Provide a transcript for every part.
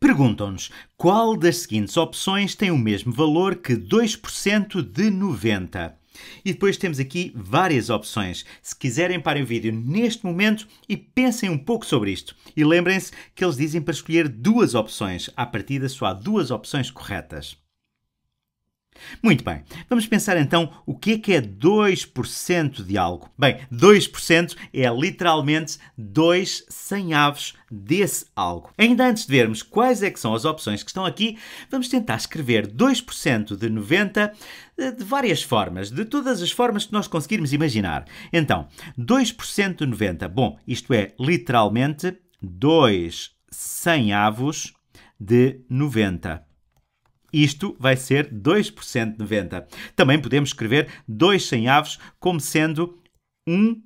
Perguntam-nos qual das seguintes opções tem o mesmo valor que 2% de 90. E depois temos aqui várias opções. Se quiserem, parem o vídeo neste momento e pensem um pouco sobre isto. E lembrem-se que eles dizem para escolher duas opções. À partida, só há duas opções corretas. Muito bem, vamos pensar então o que é que é 2% de algo. Bem, 2% é literalmente 2 sem aves desse algo. Ainda antes de vermos quais é que são as opções que estão aqui, vamos tentar escrever 2% de 90 eh, de várias formas, de todas as formas que nós conseguirmos imaginar. Então, 2% de 90, bom, isto é literalmente 2 sem avos de 90. Isto vai ser 2% de venda. Também podemos escrever 2 sem avos como sendo 1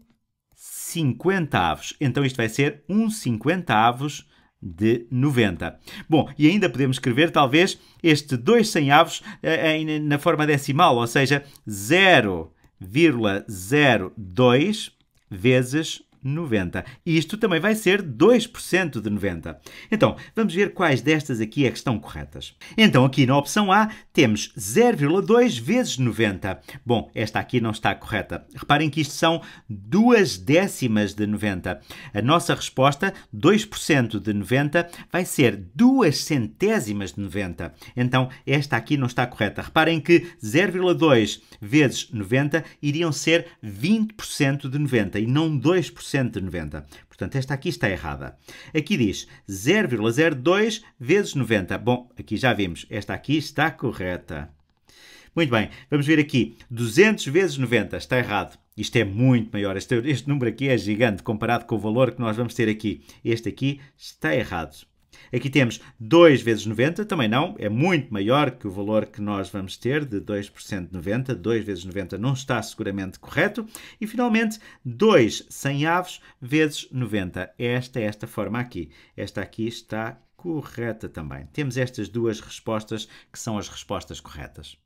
50 avos. Então isto vai ser 1 50 avos de 90. Bom, e ainda podemos escrever talvez este 2 sem avos eh, na forma decimal, ou seja, 0,02 vezes 90. Isto também vai ser 2% de 90. Então, vamos ver quais destas aqui é que estão corretas. Então, aqui na opção A, temos 0,2 vezes 90. Bom, esta aqui não está correta. Reparem que isto são duas décimas de 90. A nossa resposta, 2% de 90, vai ser duas centésimas de 90. Então, esta aqui não está correta. Reparem que 0,2 vezes 90 iriam ser 20% de 90 e não 2%. 90. Portanto, esta aqui está errada. Aqui diz 0,02 vezes 90. Bom, aqui já vimos. Esta aqui está correta. Muito bem, vamos ver aqui. 200 vezes 90 está errado. Isto é muito maior. Este, este número aqui é gigante comparado com o valor que nós vamos ter aqui. Este aqui está errado. Aqui temos 2 vezes 90, também não, é muito maior que o valor que nós vamos ter de 2% de 90. 2 vezes 90 não está seguramente correto. E finalmente, 2 sem aves vezes 90. Esta é esta forma aqui. Esta aqui está correta também. Temos estas duas respostas que são as respostas corretas.